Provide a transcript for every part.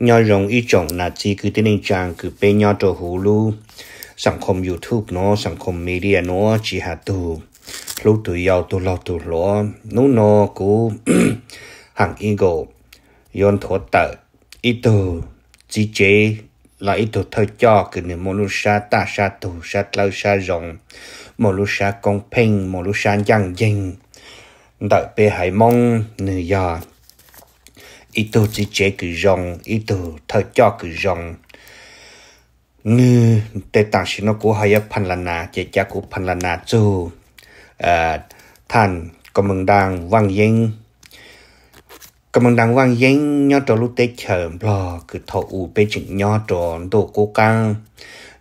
nhau rộng ý trọng là chỉ cứ tên anh chàng cứ bê nhau cho hú lu sản phẩm youtube nó sản phẩm media nó chỉ hạ tù lúc tụi giàu tụi lo tụi lo nó nó cú hàng ego yon thua tợ ý tù chỉ chế là ý tù thôi cho cứ nếu môn lúc xa ta xa tù xa lâu xa rộng một lúc xa công pinh một lúc xa giang dinh đợi bê hải mong nửa giờ ít tu chỉ chế cứ rong ít tu thợ cho cứ rong ngư tê tạng sĩ nó cố hay phần là nà chế cha cố phần là nà chú à than cảm ơn đang vang yên cảm ơn đang vang yên nhớ trò lúc tê chờ lò cứ thọ u bê chừng nhớ trò đồ cố căng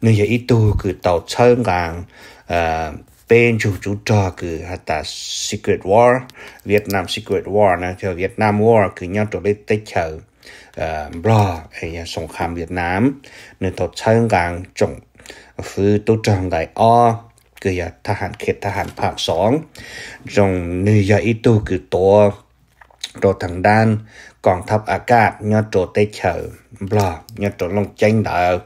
nếu giờ ít cứ tạo chơi ngang à bên chủ chủ trò cứ hạt ta secret war Việt Nam secret war nè cho Việt Nam war cứ nhau trở lên tới chờ bro ấy song khám Việt Nam nên tổ chức gang trọng phứ tổ trọng đại o cứ ya thà hạn khét thà hạn phạm sóng trong nữ ya ít tu cứ tổ đồ thằng đan còn thập ác nhau trở tới chờ bro nhau trở lòng tranh đạo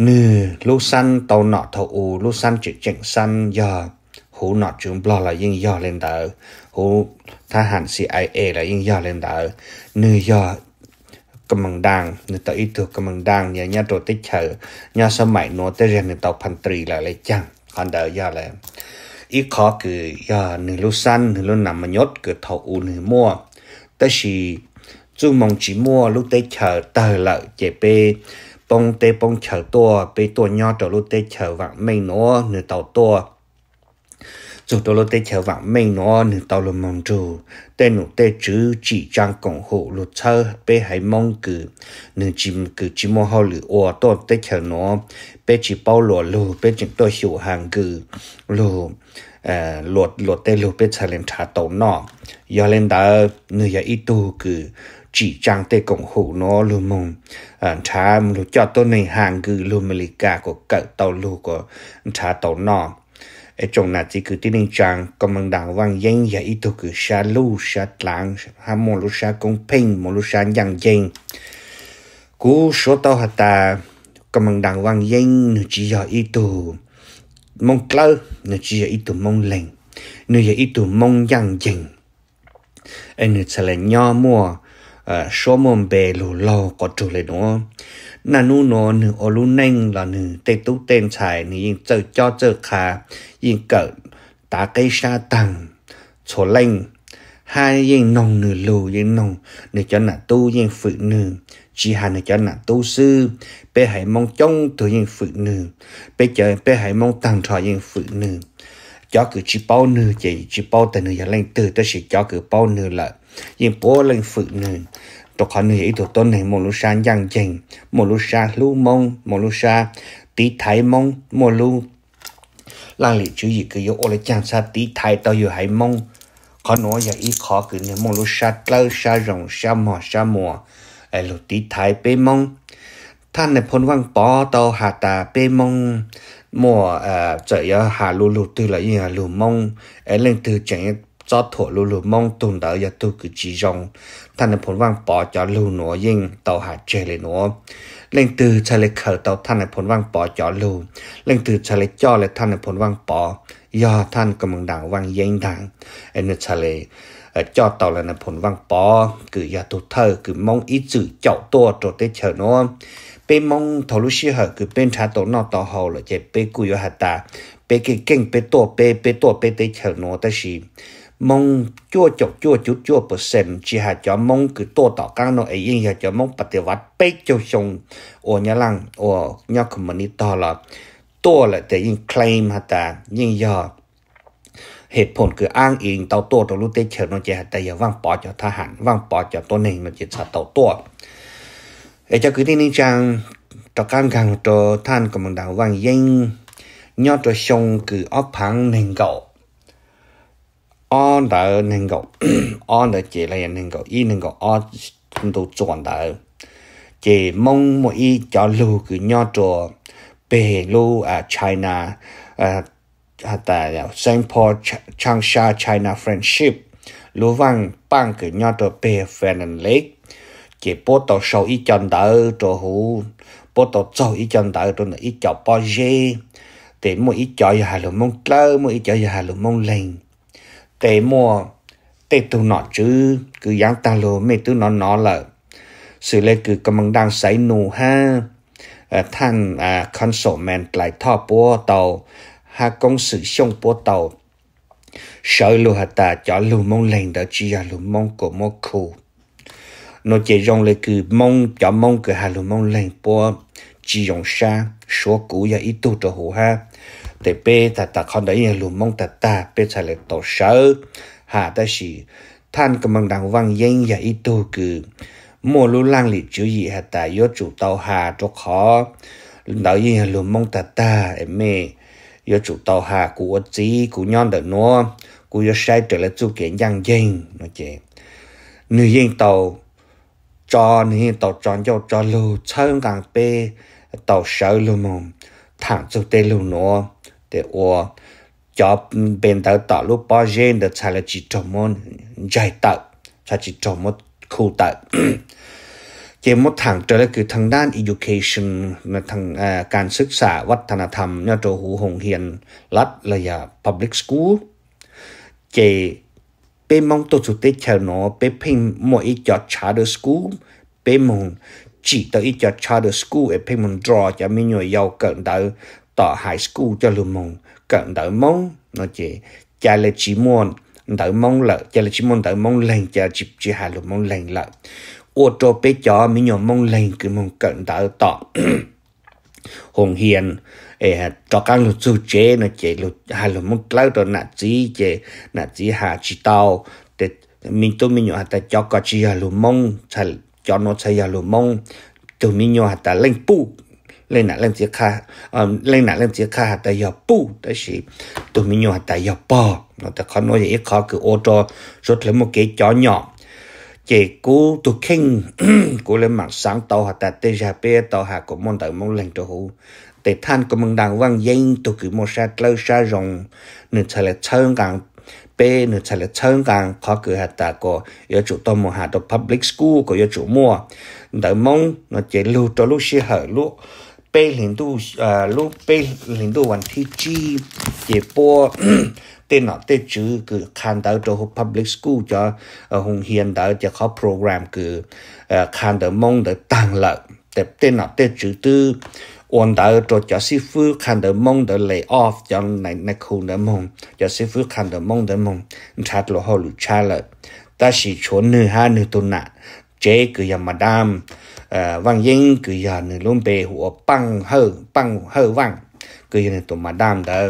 nư lô san tàu nọ thầu u lô san chỉ chỉnh san giờ hú nọ chúng bò là yên giờ lên đỡ hú tha hẳn CIA là yên giờ lên đỡ nư giờ cầm bằng đàng nư tàu ít thuộc cầm bằng đàng nhà nhà đồ tích chờ nhà sơ mãi nó tới rèn nư tàu pan tri là lấy chăng còn đỡ giờ là ý khó cứ giờ nư lô san nư lô nằm mà nhốt cứ thầu u nư mua tới chỉ chú mong chỉ mua lúc tới chờ tờ lợi chế bê bông tê bông chở to, bê to nho trở lô tê chở vạn mây nó nửa tàu to, dù trở lô tê chở vạn mây nó nửa tàu lô mong trù tê nụ tê chữ chỉ trang cổng hộ lô chơ bê hải mong cử nửa chìm cử chỉ mô hò lử ồ tua tê chở nó bê chỉ bao lùa lù bê chỉnh tua hiểu hàng cử lù à, lột lột tê lù bê chở lên trà tàu nọ do lên đó nửa giờ ít tu cử chỉ trang tê cộng hữu nó luôn mong à, thám lu cho tôi này hàng cứ luôn mà cả của cỡ tàu lu của thả tàu nọ ở trong này chỉ cứ tin nên trang công an đảng vang danh và ý thức cứ xa lu xa lang ham mong lu xa công pin mong lu xa nhàng danh cú số tàu hạt ta công an đảng vang danh chỉ giờ ý tù mong lơ nó chỉ giờ ý tù mong lành nó giờ ý tù mong nhàng danh anh sẽ là nho mua số ờ, mồm bề lù lo có chủ lệ nó nà nu nó nữ ô lu nênh là nữ tê tú tên chài nữ yên chờ cho chờ khá yên cỡ tá cây sa tăng chỗ lênh hai yên nồng nữ lù yên nồng nữ cho nà tu yên phụ nữ chỉ hà nữ cho nà tu sư bé hãy mong trông từ yên phụ nữ bé chờ bé hãy mong tăng trò yên phụ nữ cho cứ chỉ bao nữ chỉ chỉ bao tên nữ yên lên từ tới sẽ cho cứ bao nữ lại yên bố lên phụ nữ tổ khó nữ ý tổ tôn này một lúc xa nhàng chỉnh một lúc xa lưu mông một lúc xa tí thái mông một lúc là lý chú ý cứ yếu ô lại chẳng xa tí thái tao yếu hay mông khó nói giờ ý khó cứ nếu một lúc xa lâu xa rộng xa mò xa mò ai lúc tí thái bê mông than này phun vang bỏ tao hạ tà bê mông mùa ờ chạy hạ lù lù từ lại nhà lù mông ấy lên từ chạy cho thổ lưu lưu mong tùn đỡ ya tu cử chỉ rong thành phố vang bỏ cho lưu nổ yên tàu hạ chê lệ nổ lên từ chả lệ khởi tàu thành phố vang bỏ cho lưu lên từ chả lệ cho lệ thành phố vang bỏ do thành cầm mừng đảng vang yên đảng em chả lệ ờ, cho tàu là phố vang bỏ cứ ya tu thơ cứ mong ý chữ chậu tua trổ tế chờ nó bên mong thổ lưu sĩ hở cứ bên trá tổ nọ tàu hầu là chạy bên cùi hạt ta bên cái kinh bên tổ bên bên tổ bên tế chờ nó ta xì mong chua chọc chua chút chua bờ sen chỉ hạ cho mong cứ tô tỏ căng nó ấy yên hạ cho mong bắt tiêu vắt bê cho xong ô nhà lăng ô nhà đi to là tô là để yên claim hạ ta nhưng giờ hệ phồn cứ an yên tàu tô tàu lúc tết chờ nó chỉ hạ ta giờ văng bỏ cho tha hẳn văng bỏ cho tô này nó chỉ sợ tàu tô ấy cho cứ đi nên chăng tàu căng căng cho than của mình đào văng yên nhớ cho xong cứ ấp hàng nền gạo on đỡ nên go on đỡ chỉ là nên go y nên go on đồ chuẩn đỡ chỉ mong một y cho lưu cứ nhau trò bề lưu à China à à tại Singapore, Saint Changsha China Friendship lưu văn bang cứ nhau trò bề Fan Lake chỉ bố tàu sâu y chân đỡ trò hú bố tàu sâu y chân đỡ trò y chọc bao giờ, để mỗi ít cho hà lụ mông tơ mỗi ít cho hà lụ mông lành tế mua tế tu nọ chứ cứ giang ta lô mẹ tu nó nó là sự lệ cứ cầm bằng đang sấy nụ ha than à, à consulment lại thọ bố tàu ha công sự xong bố tàu sợ lù hạt ta cho lù mong lên đó chỉ là lù mong của mô khu nó chỉ rong lệ cứ mong cho mong cứ hà lù mong lên bố chỉ dùng sa số cũ và ít tu cho hù ha แต่เป้แต่แต่คนใดยังลุมมองแต่ตาเป้ใช่เลยตัวเสือหาแต่สิท่านกำลังดังวังยิ่งใหญ่ตัวคือมัวรู้ล่างหลีจุยหาแต่ยศจุเตาหาจุขอดาวยังลุมมองแต่ตาเอ็มเมยศจุเตาหากูอจีกูย้อนเดินนัวกูยศใช้แต่ละจุเกียนยังยิ่งนะเจนื้อยิ่งเตาจอนเฮต่อจอนเจ้าจอนลูเชิงกลางเป้ต่อเสือลูมงถังจุเตลูนัว để ô cho bên tàu tỏ lúc bao gen được xài là chỉ trồng môn giải tàu xài chỉ trồng một khu tàu chỉ một thằng trở lại cứ thằng đan education là thằng à, การศึกษาวัฒนธรรมเนี่ยโจหูหงเฮียนรัฐเลยอะ public school จีเป็นมองตัวสุดที่เชนอเป็นเพ่งมวยจอด charter school เป็นมองจีตัวอีจอด charter school เอเพ่งมัน draw จะไม่หน่วยยาวเกินเดาต่อ high school จะลุมงเกิดเดิมมงนั่นจีใจเลยจีมวนเดิมมงละใจเลยจีมวนเดิมมงเลงจะจิบจีหาลุมงเลงละโอ้โจไปจอมีหยมมงเลงคือมงเกิดเดิมต่อหงเฮียนเออจอกังลุจูเจนะเจลุหาลุมงเล่าตัวหนาจีเจหนาจีหาจีเตาแต่มีตัวมีหยมแต่จอกก็จีหาลุมงใช่จอนโนใช่หาลุมงตัวมีหยมแต่เล่งปุ๊ lên nã lên chiếc kha ờ, lên nã lên chiếc kha tại giờ bu tại gì tụi mình nhỏ tại giờ bò nó tại khó nói vậy khó cứ ô tô rồi lấy một cái chó nhỏ chỉ cú tụi kinh cú lên mạng sáng tàu hạt tại tây gia bê tàu hạt của môn tại môn lên cho hú tại than của mình đang vang danh tụi cứ mua xe lâu xa rồng nên sẽ là chơi càng bê nên sẽ là chơi càng khó cứ hạt tại có, yếu chủ tôi một hạt ở public school có yếu chủ mua tại mong nó chỉ lưu cho lúc xí hở lúc 被零度呃，路被零度问题机解波，电脑对主个看到之后，public school 叫呃红线到就好 program 个呃看到梦的当了，对电脑对主都。วันเดอร์ตัวจะซีฟูคันเดอร์มงเดอร์เลย์ออฟจังในในคูเดอร์มงจะซีฟูคันเดอร์มงเดอร์มงชัดโลหะหรือชาเลยแต่สิชวนหนึ่งห้าหนึ่งตุนะเจ๊ก็ยังมาดาม Ờ, vang yên cứ giờ này luôn bề hùa băng hơ băng hơ vang cứ giờ này tụi mà đam đó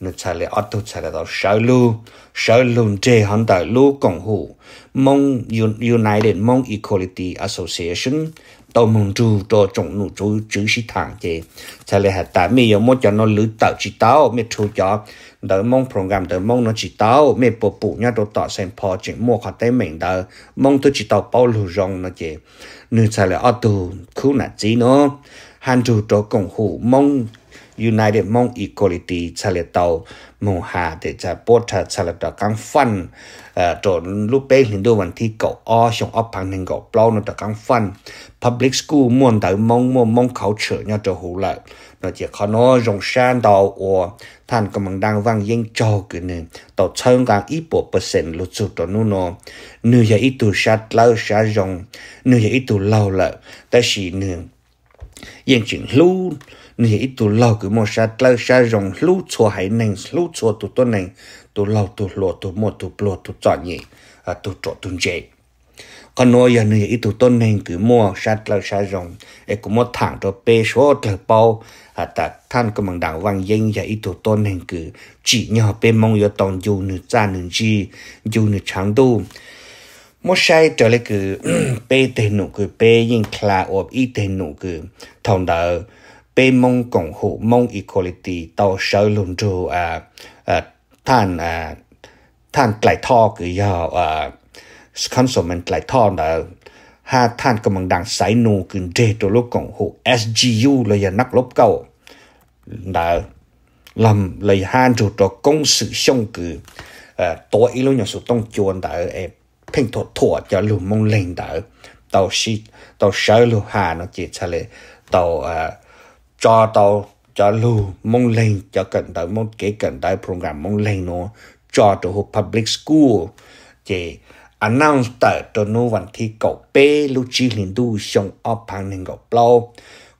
nó trả lại ở tụi trả lại đó sợ lu sợ luôn chê hắn ta lu cộng hù mong United Mong Equality Association tàu mong chú cho chúng nụ chú chú sĩ thẳng chế sai lệ hạt tại mi yo mong cho nó lưỡi tạo chỉ tao mi chú cho đỡ mong program đỡ mong nó chỉ tao mi bộ bộ nhá đồ tạo xem phò chỉ mua khó tay mình đỡ mong tôi chỉ tao bao lưu rong nó chế nữ sai lệ ở tù khu nà chỉ nó hàn chú cho cổng hủ mong United Mong Equality ชาเลตอมูฮาเดจะปอทะชาเลตากังฟันเอ่อตนลูเป้หินดูวันที่เกาะออชงออพังนึงเกาะปล่อนตะกังฟันพับลิกส c ู o o l มวนตอมงมมองเขาเฉยะจะหูละนอจะขอนอรงชานดอวท่านกำลังดังวังยิงจอกันึงต่อเชิงกางอีปอเปอร์เซนต์ลุจุตอนนูโนนื้อยะอีตัวชัดเลาชัะยงเนื้อยะอีตัวเล่าละแต่ชีหนึ่ง yên chỉnh lưu nhỉ tụ lâu cứ một sa lơ sa rồng lưu chùa hải nành lưu chùa tụ tuần nành tụ lâu tụ lùa tụ mua tụ lùa tụ chọn nhỉ à tụ trộn tụ dễ còn nói giờ này ít tụ tuần nành cứ mua sa lơ sa rồng ấy cũng một thẳng cho bê số thở bao à ta than cái mảng đảng văn danh giờ ít tụ tuần nành cứ chỉ nhau bê mong giờ tòng dù nửa cha nửa chi dù nửa trắng tu mua sai trở lại cứ bê tên nụ cứ bê yên khla ốp y tên nụ cứ thòng đỡ bê mong cộng hữu mong equality tàu sở lùn trù à à than à than lại thọ cứ do à consument lại thọ đó, ha than cầm bằng đảng sái nụ cứ dê tổ lúc cộng hữu SGU là giờ nắp lốp cầu đó làm lấy han chủ trò công sự xong cứ à tối lúc nhỏ số tông chuồn đó em 平妥妥叫路梦领导，到西到小路下 nó chỉ cho lệ 到呃抓到叫路梦领叫跟到梦给跟到 program 梦领喏，抓到 public school 即 announce 到到那问题搞背路只领导上二旁能够包，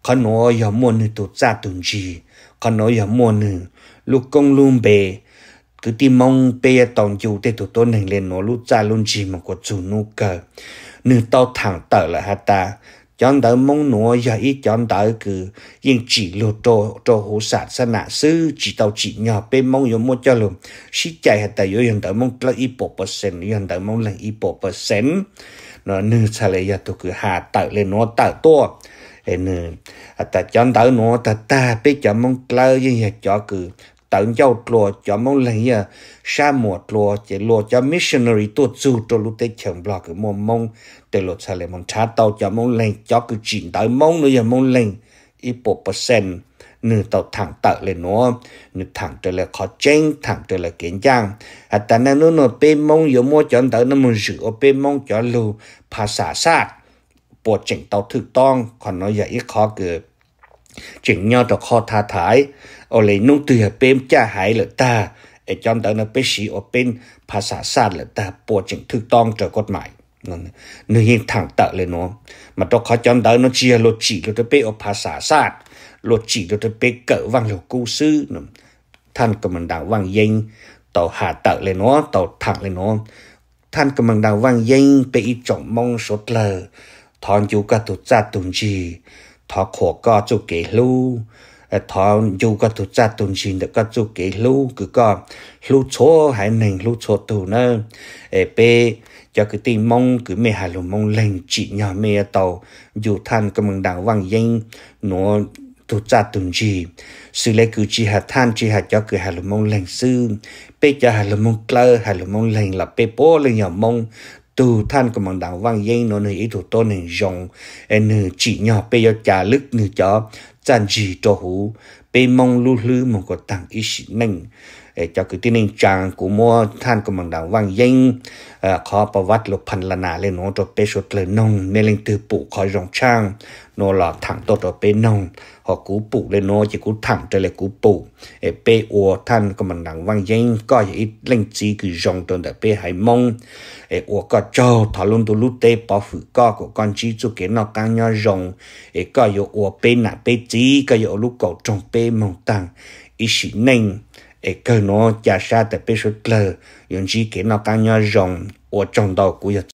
可能要么呢都咋东西，可能要么呢路公路背。cứ tìm mong pe tòng chiều tê thủ tôn hành lên nó lút ra luôn chỉ mà có chủ nụ cờ nữ tao thẳng tở là hả ta chọn tới mong nó giờ ít chọn tới cứ yên chỉ lô trô trô hú sạt sa nạ sư chỉ tao chỉ nhỏ pe mong yo mua cho luôn xí chạy hả ta yo yên tới mong là ít bộ percent yên tới mong là ít bộ percent nó nữ xa lấy giờ tôi cứ hạ tở lên nó tở to hả ta chọn tới nó ta ta pe chọn mong lơ yên giờ cho cứ tận giao lùa cho mong lấy à sa mùa lùa chỉ lùa cho missionary tổ chức cho lúc tết chồng lọ cái mong mong để lột xài lại mong trả tàu cho mong lấy cho cái chuyện tới mong nữa giờ mong lấy ít bộ percent nửa tàu thẳng tợ lên nó nửa thẳng trở lại khó chênh thẳng trở lại kiến giang à ta nên nó nó bê mong yếu mua cho tới nó muốn giữ ở bê mong cho lưu phá xả sát bộ chỉnh tàu thực toan còn nó giờ ít khó cực chỉnh nhau cho kho tha thái ở lấy nông tùy hợp bên cha hải lợi ta ở trong đó nó bế sĩ ở bên phá xã xa lợi ta bộ chỉnh thư tông cho cốt mãi nó hiện thẳng tợ lên nó mà tôi khó trong đó nó chia lột chỉ lột bế ở phá xã xa lột chỉ lột bế cỡ vang lột cú sư than cầm mình đạo văn danh tàu hạ tợ lên nó tàu thẳng lên nó than cầm mình đạo văn danh bế trọng mong sốt lờ thon chú cả tụt ra tùng trì thọ khổ co chú kể lưu thọ dù có tụ cha tụ xin được có chú kể lưu cứ có lưu chỗ hải nền lưu chỗ tụ nữa ê bê cho cái tin mong cứ mê hà lù mong lên chỉ nhỏ mê tàu dù than cái mừng đào vang yên, nó tụ cha tụ gì sự lấy cứ chỉ hà than chỉ hà cho cứ hà lù mong lên sư bê cho hà lù mong clơ hà lù mong lên là bê bố lên nhỏ mong tu than của mong đạo vang dây nó nơi ý đồ tôn nên rộng nên chỉ nhỏ bây giờ trả lức nữa chó chăn gì cho hú bây mong lưu lư mong có tăng ý sĩ nâng cho cái tên nên chàng của mua than của mong đạo vang dây ờ, khó bảo vật lục phần là nà lên nó cho bây sốt lời nông nên lên từ bụ khỏi rộng trang nó là thẳng tốt ở bên nông họ cú bù lên nó chỉ cú thẳng trở lại cú bù ở bên ua than có mình đang vang danh coi ít linh trí cứ dòng tuần ở bên hải mông ở ua có cho thọ luôn tu lút tê bỏ phử co của con chi cho cái nó càng nho dòng ở có yo ua bên nà bên trí coi yo lúc cầu trong bên mong tăng ý sĩ nênh ở coi nó chả xa tại bên số lờ yon chi cái nó càng nho dòng ua trong đầu của